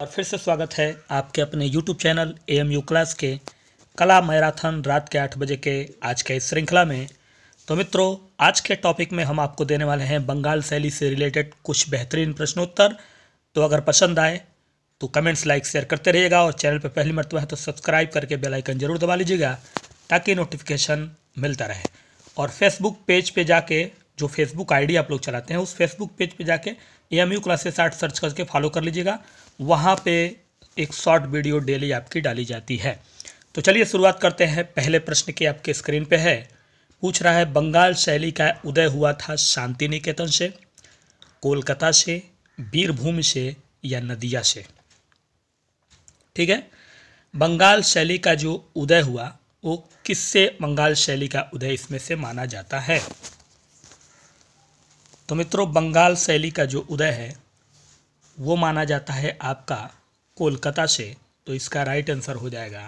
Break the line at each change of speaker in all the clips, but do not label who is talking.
और फिर से स्वागत है आपके अपने YouTube channel A M U class के कला मैराथन रात के आठ बजे के आज के इस श्रृंखला में तो मित्रों आज के टॉपिक में हम आपको देने वाले हैं बंगाल शैली से रिलेटेड कुछ बेहतरीन प्रश्नोत्तर तो अगर पसंद आए तो कमेंट्स लाइक शेयर करते रहिएगा और चैनल पर पहली मरतबा है तो सब्सक्राइब करके बेलाइकन ज़रूर दबा लीजिएगा ताकि नोटिफिकेशन मिलता रहे और फेसबुक पेज पे जाके जो फेसबुक आईडी आप लोग चलाते हैं उस फेसबुक पेज पे जाके A M U classes art search करके फॉलो कर लीजिएगा वहाँ पे एक शॉर्ट वीडियो डेली आपकी डाली जाती है तो चलिए शुरुआत करते हैं पहले प्रश्न के आपके स्क्रीन पे है पूछ रहा है बंगाल शैली का उदय हुआ था शांति निकेतन से कोलकाता से वीरभूमि से या नदिया से ठीक है बंगाल शैली का जो उदय हुआ वो किससे बंगाल शैली का उदय इसमें से माना जाता है तो मित्रों बंगाल शैली का जो उदय है वो माना जाता है आपका कोलकाता से तो इसका राइट आंसर हो जाएगा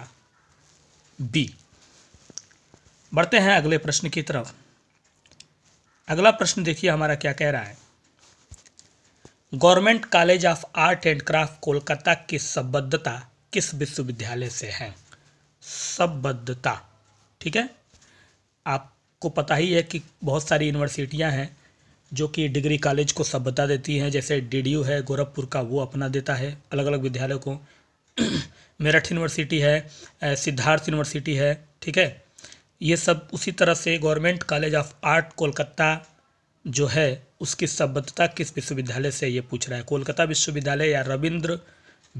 बी बढ़ते हैं अगले प्रश्न की तरफ अगला प्रश्न देखिए हमारा क्या कह रहा है government college of art and craft Kolkata की संबद्धता किस विश्वविद्यालय से है संबद्धता ठीक है आपको पता ही है कि बहुत सारी यूनिवर्सिटियां हैं जो कि डिग्री कॉलेज को सब बता देती है जैसे डी है गोरखपुर का वो अपना देता है अलग अलग विद्यालय को मेरठ यूनिवर्सिटी है सिद्धार्थ यूनिवर्सिटी है ठीक है ये सब उसी तरह से government college of art Kolkata जो है उसकी सभ्यता किस विश्वविद्यालय से ये पूछ रहा है कोलकाता विश्वविद्यालय या रविंद्र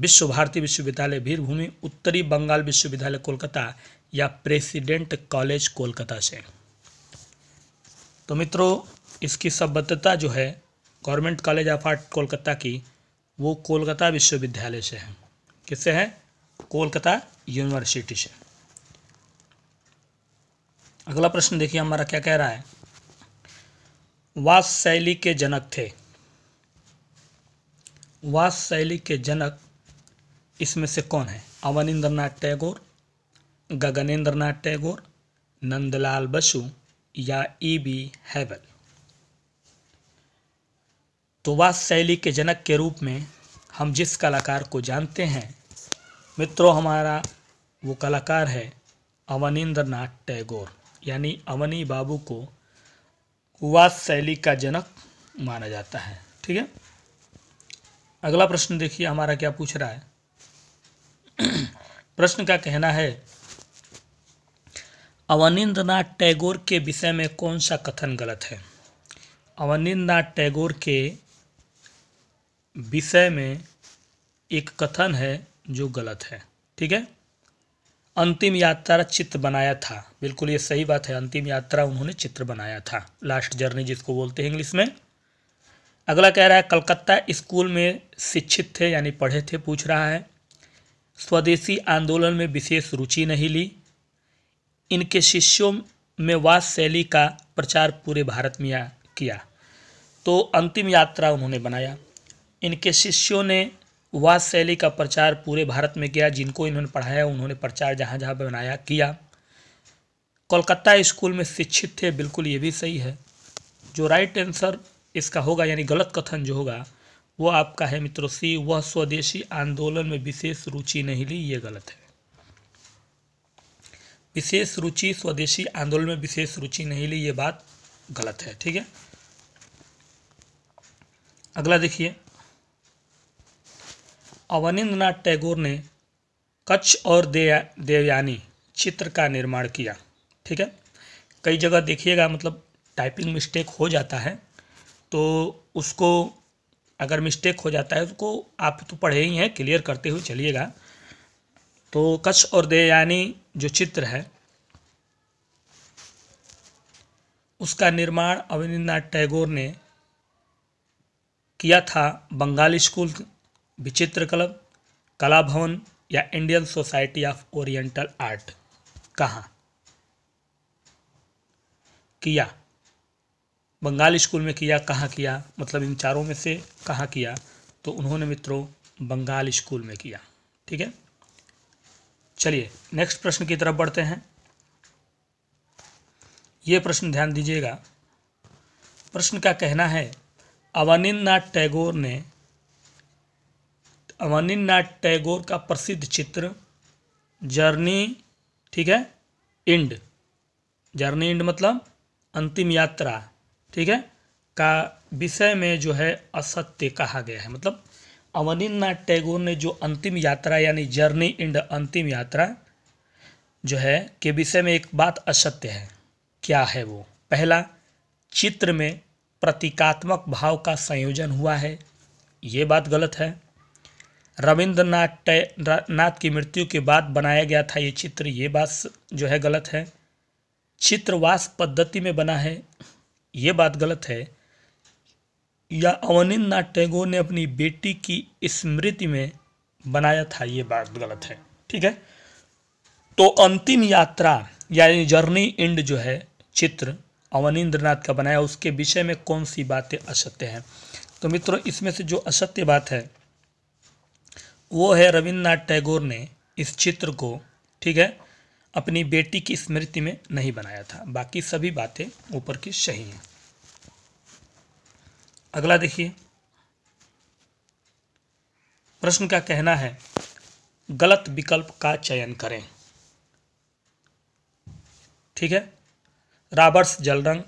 विश्व भारती विश्वविद्यालय वीरभूमि उत्तरी बंगाल विश्वविद्यालय कोलकाता या प्रेसिडेंट कॉलेज कोलकाता से तो मित्रों इसकी सबद्धता जो है government college of art Kolkata की वो कोलकाता विश्वविद्यालय से है किससे है कोलकाता यूनिवर्सिटी से अगला प्रश्न देखिए हमारा क्या कह रहा है वास शैली के जनक थे वास शैली के जनक इसमें से कौन है अवनिंद्रनाथ टैगोर गगनेंद्र नाथ टैगोर नंदलाल बसु या ई बी हैबल तो वास शैली के जनक के रूप में हम जिस कलाकार को जानते हैं मित्रों हमारा वो कलाकार है अवनिंद्र नाथ टैगोर यानी अवनी बाबू को वाद शैली का जनक माना जाता है ठीक है अगला प्रश्न देखिए हमारा क्या पूछ रहा है प्रश्न का कहना है अवनिंद्र नाथ टैगोर के विषय में कौन सा कथन गलत है अवनिंद्र नाथ टैगोर के विषय में एक कथन है जो गलत है ठीक है अंतिम यात्रा चित्र बनाया था बिल्कुल ये सही बात है अंतिम यात्रा उन्होंने चित्र बनाया था लास्ट जर्नी जिसको बोलते हैं इंग्लिश में अगला कह रहा है कलकत्ता स्कूल में शिक्षित थे यानी पढ़े थे पूछ रहा है स्वदेशी आंदोलन में विशेष रुचि नहीं ली इनके शिष्यों में वास शैली का प्रचार पूरे भारत में किया तो अंतिम यात्रा उन्होंने बनाया इनके शिष्यों ने वाद शैली का प्रचार पूरे भारत में किया जिनको इन्होंने पढ़ाया उन्होंने प्रचार जहाँ जहाँ बनाया किया कोलकाता स्कूल में शिक्षित थे बिल्कुल ये भी सही है जो राइट आंसर इसका होगा यानी गलत कथन जो होगा वो आपका है मित्रों सी वह स्वदेशी आंदोलन में विशेष रुचि नहीं ली ये गलत है विशेष रुचि स्वदेशी आंदोलन में विशेष रुचि नहीं ली ये बात गलत है ठीक है अगला देखिए अवनिंद्रनाथ टैगोर ने कच्छ और देया देवयानी चित्र का निर्माण किया ठीक है कई जगह देखिएगा मतलब टाइपिंग मिस्टेक हो जाता है तो उसको अगर मिस्टेक हो जाता है उसको आप तो पढ़े ही हैं क्लियर करते हुए चलिएगा तो कच्छ और देवयानी जो चित्र है उसका निर्माण अवनीन्द्रनाथ टैगोर ने किया था बंगाल स्कूल विचित्र क्लब कला भवन या Indian society of oriental art कहाँ किया बंगाल स्कूल में किया कहाँ किया मतलब इन चारों में से कहाँ किया तो उन्होंने मित्रों बंगाल स्कूल में किया ठीक है चलिए नेक्स्ट प्रश्न की तरफ बढ़ते हैं ये प्रश्न ध्यान दीजिएगा प्रश्न का कहना है अवनिंद्रनाथ टैगोर ने अवनीन्द्रनाथ टैगोर का प्रसिद्ध चित्र जर्नी ठीक है इंड जर्नी इंड मतलब अंतिम यात्रा ठीक है का विषय में जो है असत्य कहा गया है मतलब अवनीन्द्रनाथ टैगोर ने जो अंतिम यात्रा यानी जर्नी इंड अंतिम यात्रा जो है के विषय में एक बात असत्य है क्या है वो पहला चित्र में प्रतीकात्मक भाव का संयोजन हुआ है ये बात गलत है रविंद्रनाथ नाथ की मृत्यु के बाद बनाया गया था ये चित्र ये बात जो है गलत है चित्रवास पद्धति में बना है ये बात गलत है या अवनिंद्रनाथ नाथ टैगोर ने अपनी बेटी की स्मृति में बनाया था ये बात गलत है ठीक है तो अंतिम यात्रा यानी जर्नी इंड जो है चित्र अवनिंद्र नाथ का बनाया उसके विषय में कौन सी बातें असत्य हैं तो मित्रों इसमें से जो असत्य बात है वो है रविन्द्रनाथ टैगोर ने इस चित्र को ठीक है अपनी बेटी की स्मृति में नहीं बनाया था बाकी सभी बातें ऊपर की सही हैं अगला देखिए प्रश्न का कहना है गलत विकल्प का चयन करें ठीक है रॉबर्ट्स जल रंग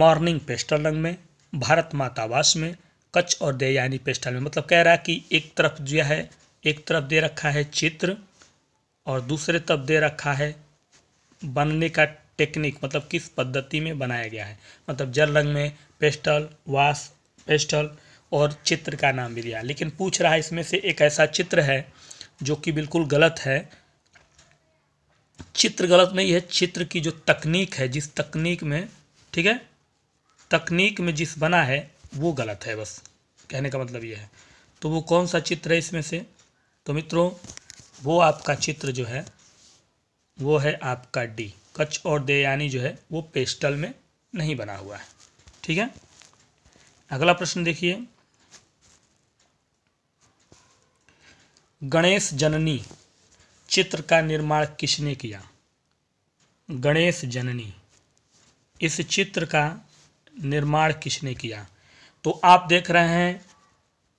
मॉर्निंग पेस्टल रंग में भारत मातावास में कच्छ और दे यानी पेस्टल में मतलब कह रहा है कि एक तरफ जो है एक तरफ दे रखा है चित्र और दूसरे तरफ दे रखा है बनने का टेक्निक मतलब किस पद्धति में बनाया गया है मतलब जल रंग में पेस्टल वास पेस्टल और चित्र का नाम भी दिया लेकिन पूछ रहा है इसमें से एक ऐसा चित्र है जो कि बिल्कुल गलत है चित्र गलत नहीं है चित्र की जो तकनीक है जिस तकनीक में ठीक है तकनीक में जिस बना है वो गलत है बस कहने का मतलब ये है तो वो कौन सा चित्र है इसमें से तो मित्रों वो आपका चित्र जो है वो है आपका डी कच्छ और दे यानी जो है वो पेस्टल में नहीं बना हुआ है ठीक है अगला प्रश्न देखिए गणेश जननी चित्र का निर्माण किसने किया गणेश जननी इस चित्र का निर्माण किसने किया तो आप देख रहे हैं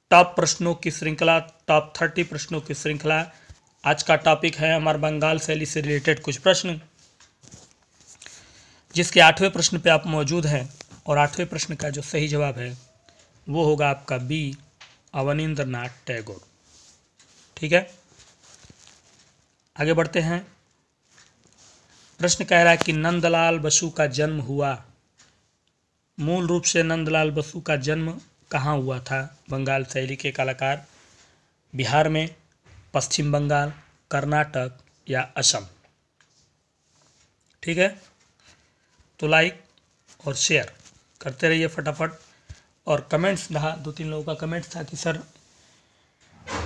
टॉप प्रश्नों की श्रृंखला टॉप थर्टी प्रश्नों की श्रृंखला आज का टॉपिक है हमारे बंगाल शैली से रिलेटेड कुछ प्रश्न जिसके आठवें प्रश्न पे आप मौजूद हैं और आठवें प्रश्न का जो सही जवाब है वो होगा आपका बी अवनिंद्र टैगोर ठीक है आगे बढ़ते हैं प्रश्न कह रहा है कि नंदलाल बसु का जन्म हुआ मूल रूप से नंदलाल बसु का जन्म कहाँ हुआ था बंगाल शैली के कलाकार बिहार में पश्चिम बंगाल कर्नाटक या असम ठीक है तो लाइक और शेयर करते रहिए फटाफट और कमेंट्स रहा दो तीन लोगों का कमेंट्स था कि सर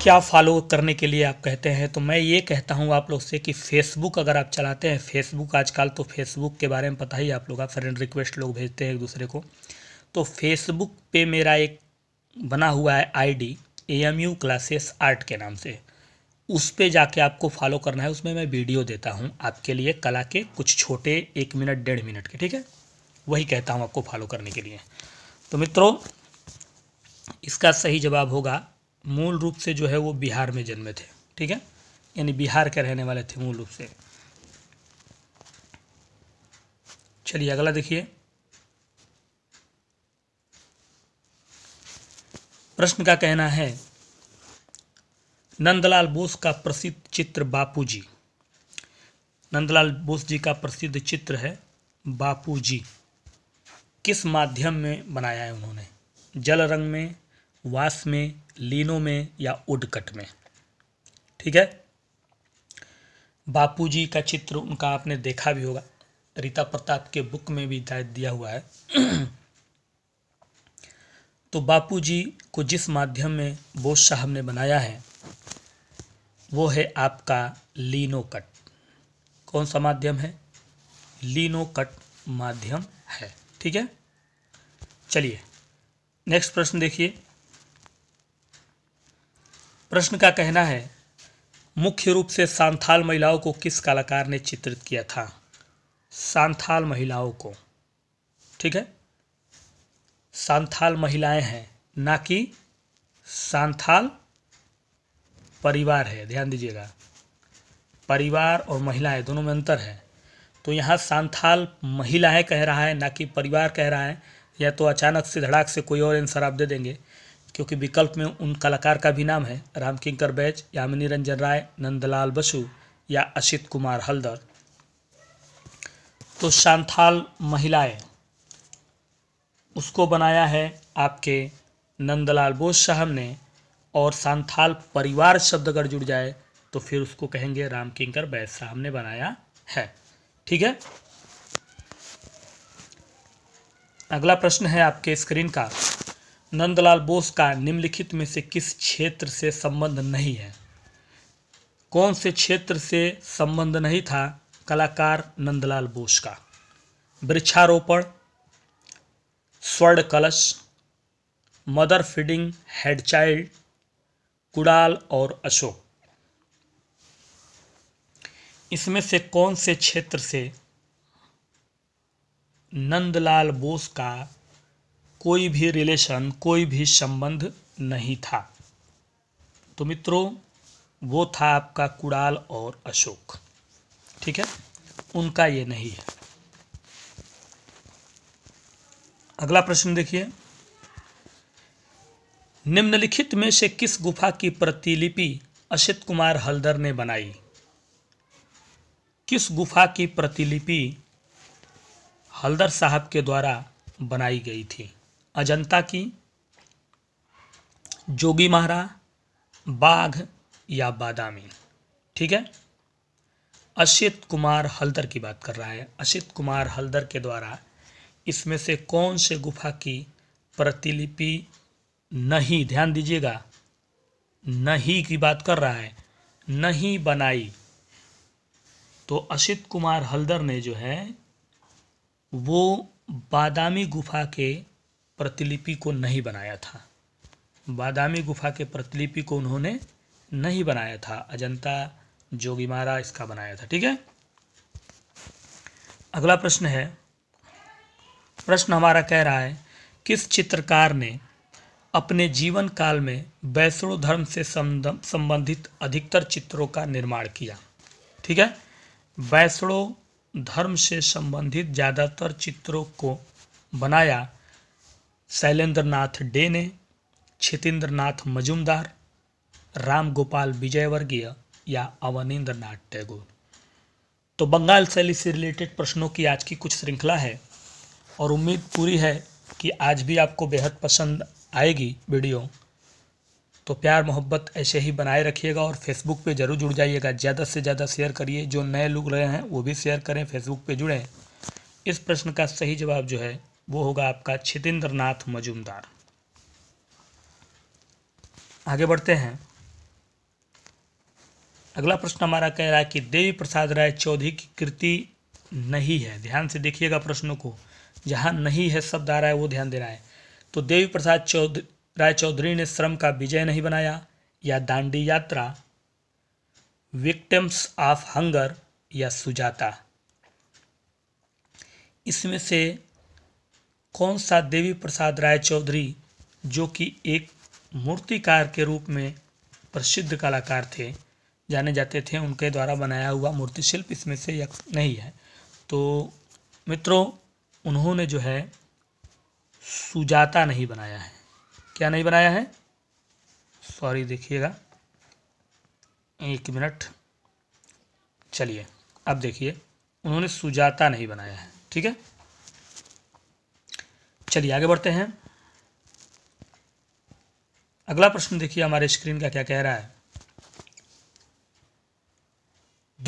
क्या फॉलो करने के लिए आप कहते हैं तो मैं ये कहता हूँ आप लोग से कि फेसबुक अगर आप चलाते हैं फेसबुक आजकल तो फेसबुक के बारे में पता ही आप लोग का फ्रेंड रिक्वेस्ट लोग भेजते हैं एक दूसरे को तो फेसबुक पे मेरा एक बना हुआ है आईडी यू क्लासेस आर्ट के नाम से उस पर जाके आपको फॉलो करना है उसमें मैं वीडियो देता हूँ आपके लिए कला के कुछ छोटे एक मिनट डेढ़ मिनट के ठीक है वही कहता हूँ आपको फॉलो करने के लिए तो मित्रों इसका सही जवाब होगा मूल रूप से जो है वो बिहार में जन्मे थे ठीक है यानी बिहार के रहने वाले थे मूल रूप से चलिए अगला देखिए प्रश्न का कहना है नंदलाल बोस का प्रसिद्ध चित्र बापूजी नंदलाल बोस जी का प्रसिद्ध चित्र है बापूजी किस माध्यम में बनाया है उन्होंने जल रंग में वास में लीनो में या उडकट में ठीक है बापूजी का चित्र उनका आपने देखा भी होगा रीता प्रताप के बुक में भी दिया हुआ है तो बापूजी को जिस माध्यम में बोस साहब ने बनाया है वो है आपका लीनो कट कौन सा माध्यम है लीनो कट माध्यम है ठीक है चलिए नेक्स्ट प्रश्न देखिए प्रश्न का कहना है मुख्य रूप से सांथाल महिलाओं को किस कलाकार ने चित्रित किया था सांथाल महिलाओं को ठीक है सांथाल महिलाएं हैं ना कि सांथाल परिवार है ध्यान दीजिएगा परिवार और महिलाएं दोनों में अंतर है तो यहाँ सांथाल महिलाएं कह रहा है ना कि परिवार कह रहा है या तो अचानक से धड़ाक से कोई और आंसर आप दे देंगे क्योंकि विकल्प में उन कलाकार का भी नाम है रामकिंकर बैज यामिनी रंजन राय नंदलाल बसु या असित कुमार हल्दर तो शांथाल महिलाएं उसको बनाया है आपके नंदलाल बोस साहब ने और सांथाल परिवार शब्द अगर जुड़ जाए तो फिर उसको कहेंगे रामकिंकर बैज साहब ने बनाया है ठीक है अगला प्रश्न है आपके स्क्रीन का नंदलाल बोस का निम्नलिखित में से किस क्षेत्र से संबंध नहीं है कौन से क्षेत्र से संबंध नहीं था कलाकार नंदलाल बोस का वृक्षारोपण स्वर्ण कलश मदर फीडिंग हेड चाइल्ड कुड़ाल और अशोक इसमें से कौन से क्षेत्र से नंदलाल बोस का कोई भी रिलेशन कोई भी संबंध नहीं था तो मित्रों वो था आपका कुड़ाल और अशोक ठीक है उनका ये नहीं है अगला प्रश्न देखिए निम्नलिखित में से किस गुफा की प्रतिलिपि अशित कुमार हल्दर ने बनाई किस गुफा की प्रतिलिपि हल्दर साहब के द्वारा बनाई गई थी अजंता की जोगी महारा बाघ या बादामी ठीक है अशित कुमार हल्दर की बात कर रहा है अशित कुमार हल्दर के द्वारा इसमें से कौन से गुफा की प्रतिलिपि नहीं ध्यान दीजिएगा नहीं की बात कर रहा है नहीं बनाई तो अशित कुमार हल्दर ने जो है वो बादामी गुफा के प्रतिलिपि को नहीं बनाया था बादामी गुफा के प्रतिलिपि को उन्होंने नहीं बनाया था अजंता जोगीमारा इसका बनाया था ठीक है अगला प्रश्न है प्रश्न हमारा कह रहा है किस चित्रकार ने अपने जीवन काल में वैष्णो धर्म से संबंधित अधिकतर चित्रों का निर्माण किया ठीक है वैष्णो धर्म से संबंधित ज़्यादातर चित्रों को बनाया शैलेंद्र नाथ डे ने छितेंद्र नाथ मजुमदार राम गोपाल विजयवर्गीय या अवनिंद्र नाथ टैगोर तो बंगाल शैली से रिलेटेड प्रश्नों की आज की कुछ श्रृंखला है और उम्मीद पूरी है कि आज भी आपको बेहद पसंद आएगी वीडियो तो प्यार मोहब्बत ऐसे ही बनाए रखिएगा और फेसबुक पे ज़रूर जुड़ जाइएगा ज़्यादा से ज़्यादा शेयर करिए जो नए लोग रहे हैं वो भी शेयर करें फेसबुक पे जुड़ें इस प्रश्न का सही जवाब जो है वो होगा आपका छितेंद्र मजूमदार आगे बढ़ते हैं अगला प्रश्न हमारा कह रहा है कि देवी प्रसाद राय चौधरी की कृति नहीं है ध्यान से देखिएगा प्रश्नों को जहाँ नहीं है शब्द आ रहा है वो ध्यान दे रहा है तो देवी प्रसाद चौधरी राय चौधरी ने श्रम का विजय नहीं बनाया या दांडी यात्रा विक्टम्स ऑफ हंगर या सुजाता इसमें से कौन सा देवी प्रसाद राय चौधरी जो कि एक मूर्तिकार के रूप में प्रसिद्ध कलाकार थे जाने जाते थे उनके द्वारा बनाया हुआ मूर्तिशिल्प इसमें से यक नहीं है तो मित्रों उन्होंने जो है सुजाता नहीं बनाया है क्या नहीं बनाया है सॉरी देखिएगा एक मिनट चलिए अब देखिए उन्होंने सुजाता नहीं बनाया है ठीक है चलिए आगे बढ़ते हैं अगला प्रश्न देखिए हमारे स्क्रीन का क्या कह रहा है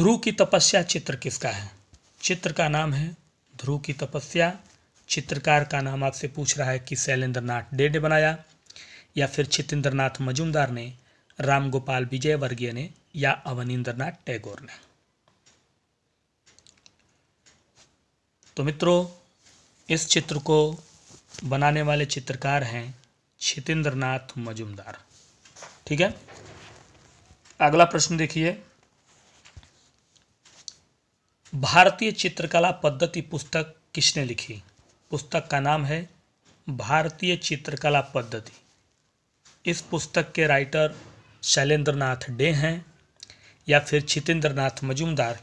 ध्रुव की तपस्या चित्र किसका है चित्र का नाम है ध्रुव की तपस्या चित्रकार का नाम आपसे पूछ रहा है कि शैलेंद्र नाथ डेडे बनाया या फिर चितेंद्र मजुमदार ने राम गोपाल वर्गीय ने या अवनिंद्रनाथ नाथ टैगोर ने तो मित्रों इस चित्र को बनाने वाले चित्रकार हैं छितेंद्र मजुमदार ठीक है अगला प्रश्न देखिए भारतीय चित्रकला पद्धति पुस्तक किसने लिखी पुस्तक का नाम है भारतीय चित्रकला पद्धति इस पुस्तक के राइटर शैलेंद्र डे हैं या फिर छितेंद्र नाथ मजुमदार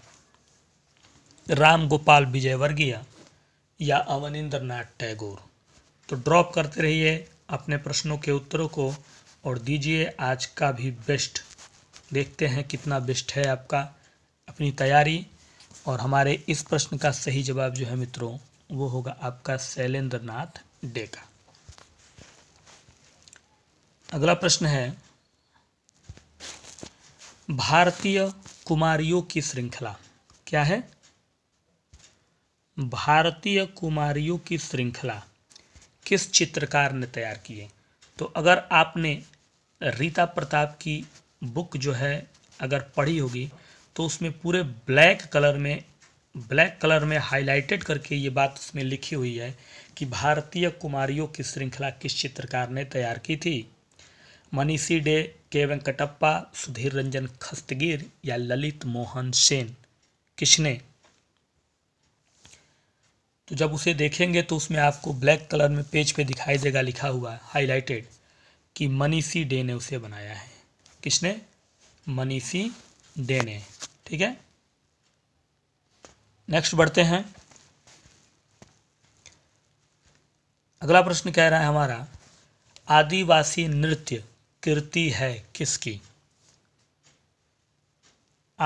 राम गोपाल विजयवर्गीय या अवनिंद्रनाथ टैगोर तो ड्रॉप करते रहिए अपने प्रश्नों के उत्तरों को और दीजिए आज का भी बेस्ट देखते हैं कितना बेस्ट है आपका अपनी तैयारी और हमारे इस प्रश्न का सही जवाब जो है मित्रों वो होगा आपका शैलेंद्र नाथ डे का अगला प्रश्न है भारतीय कुमारियों की श्रृंखला क्या है भारतीय कुमारियों की श्रृंखला किस चित्रकार ने तैयार किए तो अगर आपने रीता प्रताप की बुक जो है अगर पढ़ी होगी तो उसमें पूरे ब्लैक कलर में ब्लैक कलर में हाईलाइटेड करके ये बात उसमें लिखी हुई है कि भारतीय कुमारियों की श्रृंखला किस चित्रकार ने तैयार की थी मनीषी डे के वेंकटप्पा सुधीर रंजन खस्तगीर या ललित मोहन सेन किसने तो जब उसे देखेंगे तो उसमें आपको ब्लैक कलर में पेज पे दिखाई देगा लिखा हुआ हाईलाइटेड कि मनीषी डे ने उसे बनाया है किसने मनीषी डे ने ठीक है नेक्स्ट बढ़ते हैं अगला प्रश्न कह रहा है हमारा आदिवासी नृत्य कृति है किसकी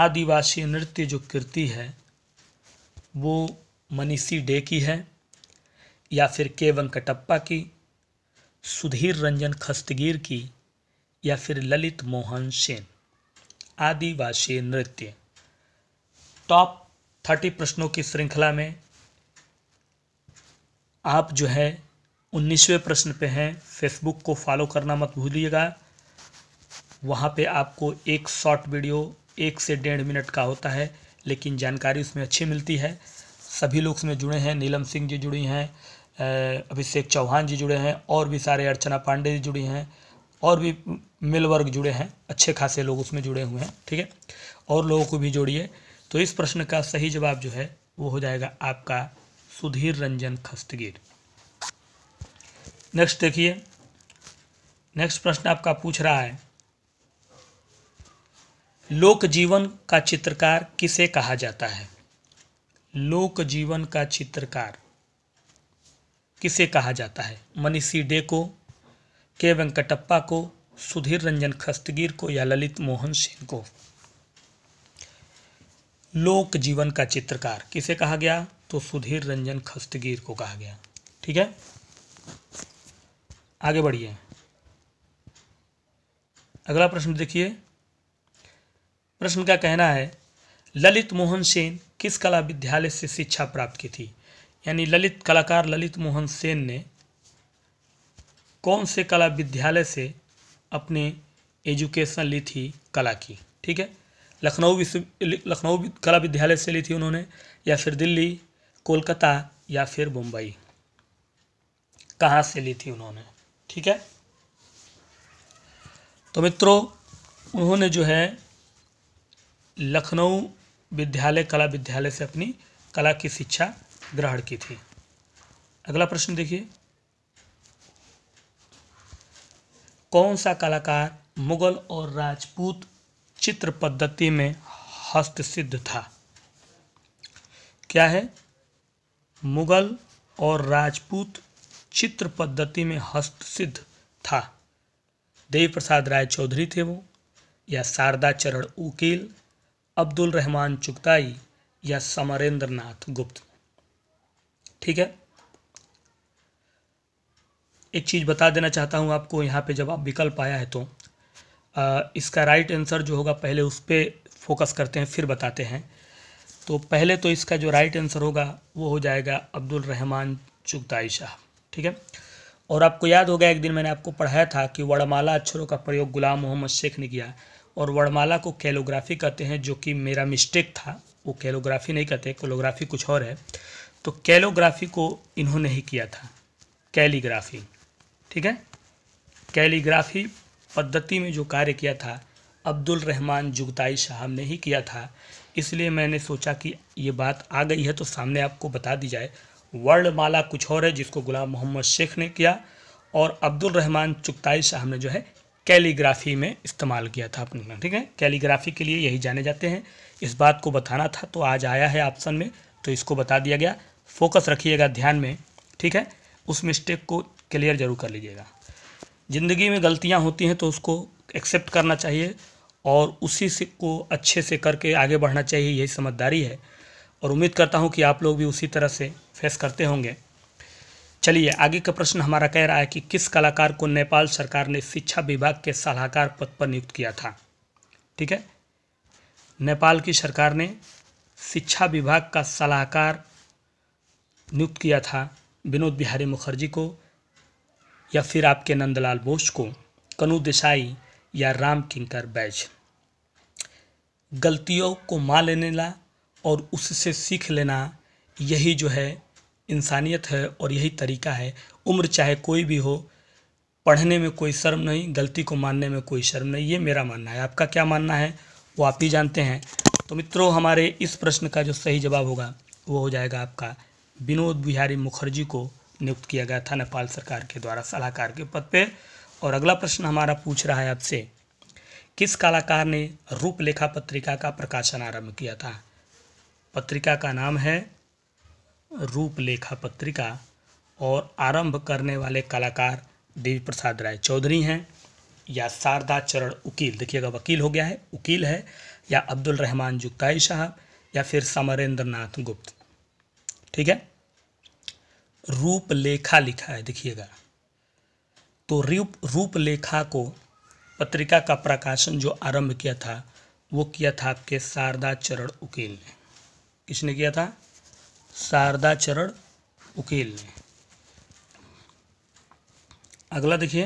आदिवासी नृत्य जो कृति है वो मनीषी डे की है या फिर के वेंकटप्पा की सुधीर रंजन खस्तगीर की या फिर ललित मोहन सेन आदिवासी नृत्य टॉप थर्टी प्रश्नों की श्रृंखला में आप जो है उन्नीसवें प्रश्न पे हैं फेसबुक को फॉलो करना मत भूलिएगा वहाँ पे आपको एक शॉर्ट वीडियो एक से डेढ़ मिनट का होता है लेकिन जानकारी उसमें अच्छी मिलती है सभी लोग इसमें जुड़े हैं नीलम सिंह जी जुड़ी हैं अभिषेक चौहान जी जुड़े हैं और भी सारे अर्चना पांडे जी जुड़ी हैं और भी मिल वर्ग जुड़े हैं अच्छे खासे लोग उसमें जुड़े हुए हैं ठीक है और लोगों को भी जोड़िए तो इस प्रश्न का सही जवाब जो है वो हो जाएगा आपका सुधीर रंजन खस्तगीर नेक्स्ट देखिए नेक्स्ट प्रश्न आपका पूछ रहा है लोक जीवन का चित्रकार किसे कहा जाता है लोक जीवन का चित्रकार किसे कहा जाता है मनीषी डे को के वेंकटप्पा को सुधीर रंजन खस्तगीर को या ललित मोहन सिंह को लोक जीवन का चित्रकार किसे कहा गया तो सुधीर रंजन खस्तगीर को कहा गया ठीक है आगे बढ़िए अगला प्रश्न देखिए प्रश्न का कहना है ललित मोहन सेन किस कला विद्यालय से शिक्षा प्राप्त की थी यानी ललित कलाकार ललित मोहन सेन ने कौन से कला विद्यालय से अपने एजुकेशन ली थी कला की ठीक है लखनऊ विश्व लखनऊ कला विद्यालय से ली थी उन्होंने या फिर दिल्ली कोलकाता या फिर मुंबई कहाँ से ली थी उन्होंने ठीक है तो मित्रों उन्होंने जो है लखनऊ विद्यालय कला विद्यालय से अपनी कला की शिक्षा ग्रहण की थी अगला प्रश्न देखिए कौन सा कलाकार मुगल और राजपूत चित्र पद्धति में हस्तसिद्ध था क्या है मुगल और राजपूत चित्र पद्धति में हस्तसिद्ध था देवी प्रसाद राय चौधरी थे वो या शारदा चरण उकील अब्दुल रहमान चुगताई या समरेंद्र नाथ गुप्त ठीक है एक चीज़ बता देना चाहता हूँ आपको यहाँ पे जब आप विकल्प आया है तो आ, इसका राइट आंसर जो होगा पहले उस पर फोकस करते हैं फिर बताते हैं तो पहले तो इसका जो राइट आंसर होगा वो हो जाएगा अब्दुल रहमान चुगताई शाह ठीक है और आपको याद होगा एक दिन मैंने आपको पढ़ाया था कि वर्णमाला अक्षरों का प्रयोग गुलाम मोहम्मद शेख ने किया और वर्णमाला को कैलोग्राफी कहते हैं जो कि मेरा मिस्टेक था वो कैलोग्राफी नहीं कहते कैलोग्राफी कुछ और है तो कैलोग्राफी को इन्होंने ही किया था कैलीग्राफी ठीक है कैलीग्राफी पद्धति में जो कार्य किया था अब्दुल रहमान जुगताई साहब ने ही किया था इसलिए मैंने सोचा कि ये बात आ गई है तो सामने आपको बता दी जाए वर्णमाला कुछ और है जिसको गुलाम मोहम्मद शेख ने किया और अब्दुल रहमान चुगताई साहब ने जो है कैलीग्राफी में इस्तेमाल किया था अपने ठीक है कैलीग्राफी के लिए यही जाने जाते हैं इस बात को बताना था तो आज आया है ऑप्शन में तो इसको बता दिया गया फोकस रखिएगा ध्यान में ठीक है उस मिस्टेक को क्लियर जरूर कर लीजिएगा ज़िंदगी में गलतियाँ होती हैं तो उसको एक्सेप्ट करना चाहिए और उसी से को अच्छे से करके आगे बढ़ना चाहिए यही समझदारी है और उम्मीद करता हूँ कि आप लोग भी उसी तरह से फेस करते होंगे चलिए आगे का प्रश्न हमारा कह रहा है कि किस कलाकार को नेपाल सरकार ने शिक्षा विभाग के सलाहकार पद पर नियुक्त किया था ठीक है नेपाल की सरकार ने शिक्षा विभाग का सलाहकार नियुक्त किया था विनोद बिहारी मुखर्जी को या फिर आपके नंदलाल बोस को कनु देसाई या राम किंकर बैज गलतियों को मान लेने ला और उससे सीख लेना यही जो है इंसानियत है और यही तरीका है उम्र चाहे कोई भी हो पढ़ने में कोई शर्म नहीं गलती को मानने में कोई शर्म नहीं ये मेरा मानना है आपका क्या मानना है वो आप ही जानते हैं तो मित्रों हमारे इस प्रश्न का जो सही जवाब होगा वो हो जाएगा आपका विनोद बिहारी मुखर्जी को नियुक्त किया गया था नेपाल सरकार के द्वारा सलाहकार के पद पर और अगला प्रश्न हमारा पूछ रहा है आपसे किस कलाकार ने रूपलेखा पत्रिका का प्रकाशन आरंभ किया था पत्रिका का नाम है रूपलेखा पत्रिका और आरंभ करने वाले कलाकार देवी प्रसाद राय चौधरी हैं या शारदा चरण उकील देखिएगा वकील हो गया है उकील है या अब्दुल रहमान जुगताई साहब या फिर समरेंद्र नाथ गुप्त ठीक है रूपलेखा लिखा है देखिएगा तो रूप रूपलेखा को पत्रिका का प्रकाशन जो आरंभ किया था वो किया था आपके शारदा चरण उकील ने किसने किया था शारदा चरण उकेल ने अगला देखिए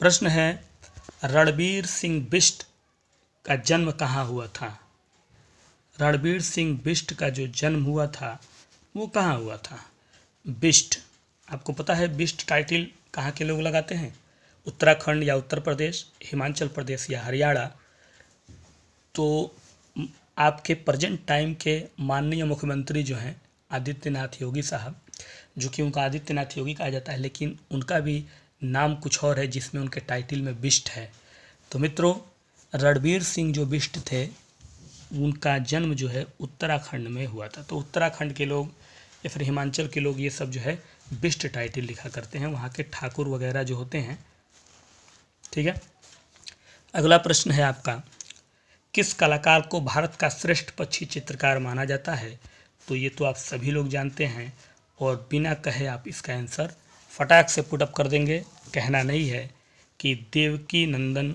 प्रश्न है रणबीर सिंह बिष्ट का जन्म कहाँ हुआ था रणबीर सिंह बिष्ट का जो जन्म हुआ था वो कहाँ हुआ था बिष्ट आपको पता है बिष्ट टाइटल कहाँ के लोग लगाते हैं उत्तराखंड या उत्तर प्रदेश हिमाचल प्रदेश या हरियाणा तो आपके प्रजेंट टाइम के माननीय मुख्यमंत्री जो हैं आदित्यनाथ योगी साहब जो कि उनका आदित्यनाथ योगी कहा जाता है लेकिन उनका भी नाम कुछ और है जिसमें उनके टाइटल में बिष्ट है तो मित्रों रणबीर सिंह जो बिष्ट थे उनका जन्म जो है उत्तराखंड में हुआ था तो उत्तराखंड के लोग या फिर हिमाचल के लोग ये सब जो है बिष्ट टाइटल लिखा करते हैं वहाँ के ठाकुर वगैरह जो होते हैं ठीक है अगला प्रश्न है आपका किस कलाकार को भारत का श्रेष्ठ पक्षी चित्रकार माना जाता है तो ये तो आप सभी लोग जानते हैं और बिना कहे आप इसका आंसर फटाक से पुटअप कर देंगे कहना नहीं है कि देवकी नंदन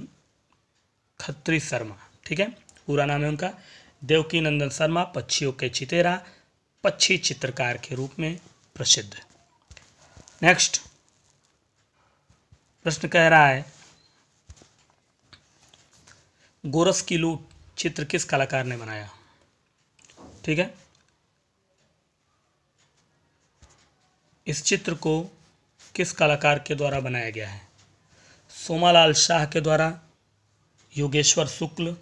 खत्री शर्मा ठीक है पूरा नाम है उनका देवकी नंदन शर्मा पक्षियों के चितेरा पक्षी चित्रकार के रूप में प्रसिद्ध नेक्स्ट प्रश्न कह रहा है गोरस की लूट चित्र किस कलाकार ने बनाया ठीक है इस चित्र को किस कलाकार के द्वारा बनाया गया है सोमालाल शाह के द्वारा योगेश्वर शुक्ल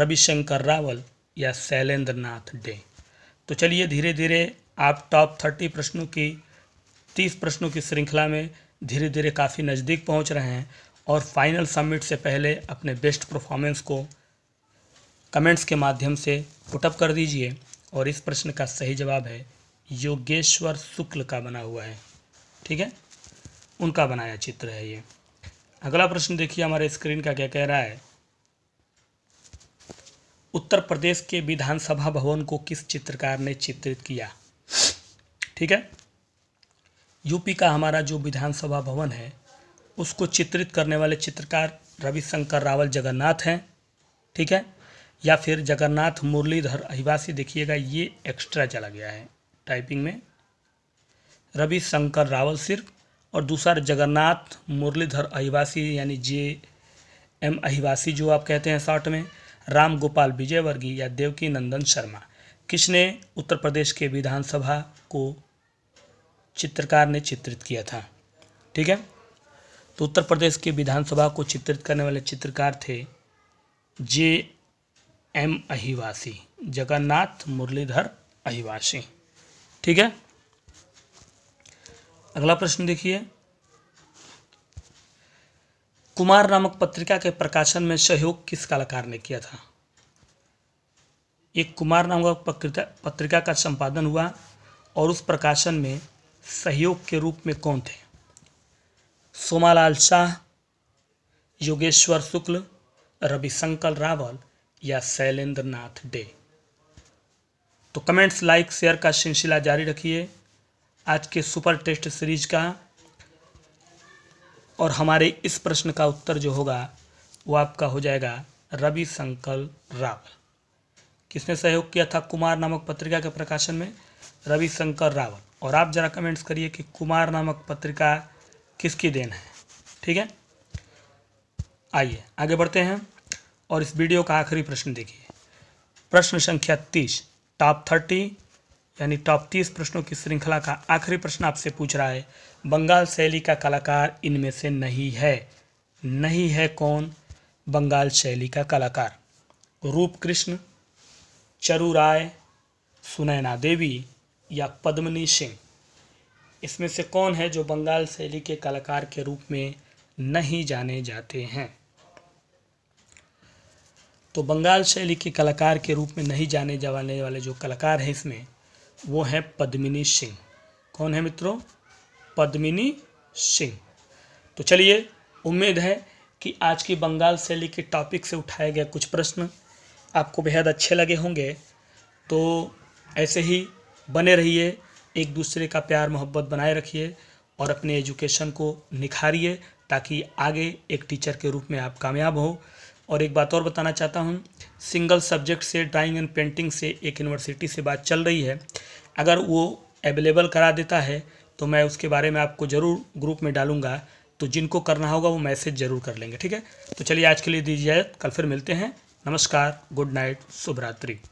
रविशंकर रावल या शैलेंद्र नाथ डे तो चलिए धीरे धीरे आप टॉप थर्टी प्रश्नों की तीस प्रश्नों की श्रृंखला में धीरे धीरे काफ़ी नज़दीक पहुंच रहे हैं और फाइनल सबमिट से पहले अपने बेस्ट परफॉर्मेंस को कमेंट्स के माध्यम से पुटअप कर दीजिए और इस प्रश्न का सही जवाब है योगेश्वर शुक्ल का बना हुआ है ठीक है उनका बनाया चित्र है ये अगला प्रश्न देखिए हमारे स्क्रीन का क्या कह रहा है उत्तर प्रदेश के विधानसभा भवन को किस चित्रकार ने चित्रित किया ठीक है यूपी का हमारा जो विधानसभा भवन है उसको चित्रित करने वाले चित्रकार रविशंकर रावल जगन्नाथ हैं ठीक है या फिर जगन्नाथ मुरलीधर अहिवासी देखिएगा ये एक्स्ट्रा चला गया है टाइपिंग में रविशंकर रावल सिर्फ और दूसरा जगन्नाथ मुरलीधर अहिवासी यानी जे एम अहिवासी जो आप कहते हैं शॉर्ट में राम गोपाल विजयवर्गीय या देवकी नंदन शर्मा किसने उत्तर प्रदेश के विधानसभा को चित्रकार ने चित्रित किया था ठीक है तो उत्तर प्रदेश के विधानसभा को चित्रित करने वाले चित्रकार थे जे एम अहिवासी जगन्नाथ मुरलीधर अहिवासी ठीक है अगला प्रश्न देखिए कुमार नामक पत्रिका के प्रकाशन में सहयोग किस कलाकार ने किया था एक कुमार नामक पत्रिका का संपादन हुआ और उस प्रकाशन में सहयोग के रूप में कौन थे सोमालाल शाह योगेश्वर शुक्ल रविशंकर रावल या शैलेंद्र नाथ डे तो कमेंट्स लाइक शेयर का सिलसिला जारी रखिए आज के सुपर टेस्ट सीरीज का और हमारे इस प्रश्न का उत्तर जो होगा वो आपका हो जाएगा रविशंकर रावल किसने सहयोग किया था कुमार नामक पत्रिका के प्रकाशन में रविशंकर रावल और आप जरा कमेंट्स करिए कि कुमार नामक पत्रिका किसकी देन है ठीक है आइए आगे बढ़ते हैं और इस वीडियो का आखिरी प्रश्न देखिए प्रश्न संख्या तीस टॉप थर्टी यानी टॉप तीस प्रश्नों की श्रृंखला का आखिरी प्रश्न आपसे पूछ रहा है बंगाल शैली का कलाकार इनमें से नहीं है नहीं है कौन बंगाल शैली का कलाकार रूप कृष्ण चरू राय सुनैना देवी या पद्मनी सिंह इसमें से कौन है जो बंगाल शैली के कलाकार के रूप में नहीं जाने जाते हैं तो बंगाल शैली के कलाकार के रूप में नहीं जाने जाने वाले जो कलाकार हैं इसमें वो हैं पद्मिनी सिंह कौन है मित्रों पद्मिनी सिंह तो चलिए उम्मीद है कि आज की बंगाल शैली के टॉपिक से उठाए गए कुछ प्रश्न आपको बेहद अच्छे लगे होंगे तो ऐसे ही बने रहिए एक दूसरे का प्यार मोहब्बत बनाए रखिए और अपने एजुकेशन को निखारिए ताकि आगे एक टीचर के रूप में आप कामयाब हो और एक बात और बताना चाहता हूँ सिंगल सब्जेक्ट से ड्राइंग एंड पेंटिंग से एक यूनिवर्सिटी से बात चल रही है अगर वो अवेलेबल करा देता है तो मैं उसके बारे में आपको ज़रूर ग्रुप में डालूंगा तो जिनको करना होगा वो मैसेज ज़रूर कर लेंगे ठीक है तो चलिए आज के लिए दीजिए कल फिर मिलते हैं नमस्कार गुड नाइट शुभरात्रि